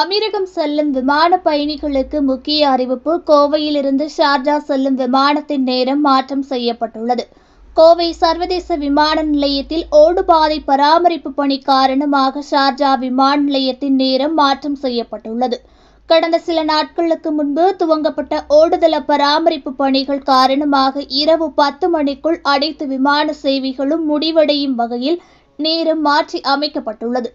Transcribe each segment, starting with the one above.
அமீரகம் செல்லும் விமான பயணிகளுக்கு முக்கிய அறிவிப்பு கோவையிலிருந்து ஷார்ஜா செல்லும் விமானத்தின் நேரம் மாற்றம் செய்யப்பட்டுள்ளது கோவை சர்வதேச விமான நிலையத்தில் ஓடுபாதை பராமரிப்பு பணி காரணமாக ஷார்ஜா விமான நிலையத்தின் நேரம் மாற்றம் செய்யப்பட்டுள்ளது கடந்த சில நாட்களுக்கு முன்பு துவங்கப்பட்ட ஓடுதள பராமரிப்பு பணிகள் காரணமாக இரவு பத்து மணிக்குள் அனைத்து விமான சேவைகளும் முடிவடையும் வகையில் நேரம் மாற்றி அமைக்கப்பட்டுள்ளது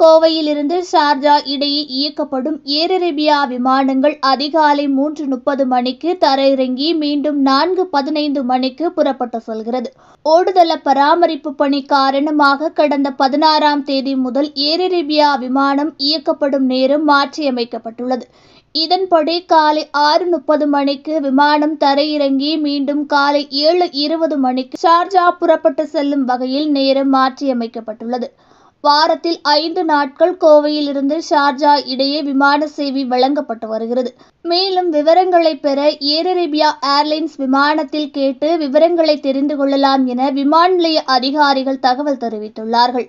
கோவையிலிருந்து ஷார்ஜா இடையே இயக்கப்படும் ஏர் அரேபியா விமானங்கள் அதிகாலை மூன்று முப்பது மணிக்கு தரையிறங்கி மீண்டும் நான்கு பதினைந்து மணிக்கு புறப்பட்டு செல்கிறது ஓடுதள பராமரிப்பு பணி காரணமாக கடந்த பதினாறாம் தேதி முதல் ஏர் அரேபியா விமானம் இயக்கப்படும் நேரம் மாற்றியமைக்கப்பட்டுள்ளது இதன்படி காலை ஆறு முப்பது மணிக்கு விமானம் தரையிறங்கி மீண்டும் காலை ஏழு இருபது மணிக்கு ஷார்ஜா புறப்பட்டு செல்லும் வகையில் நேரம் மாற்றியமைக்கப்பட்டுள்ளது வாரத்தில் ஐந்து நாட்கள் கோவையிலிருந்து ஷார்ஜா இடையே விமான சேவை வழங்கப்பட்டு வருகிறது மேலும் விவரங்களை பெற ஏர் அரேபியா ஏர்லைன்ஸ் விமானத்தில் கேட்டு விவரங்களை தெரிந்து கொள்ளலாம் என விமான நிலைய அதிகாரிகள் தகவல் தெரிவித்துள்ளார்கள்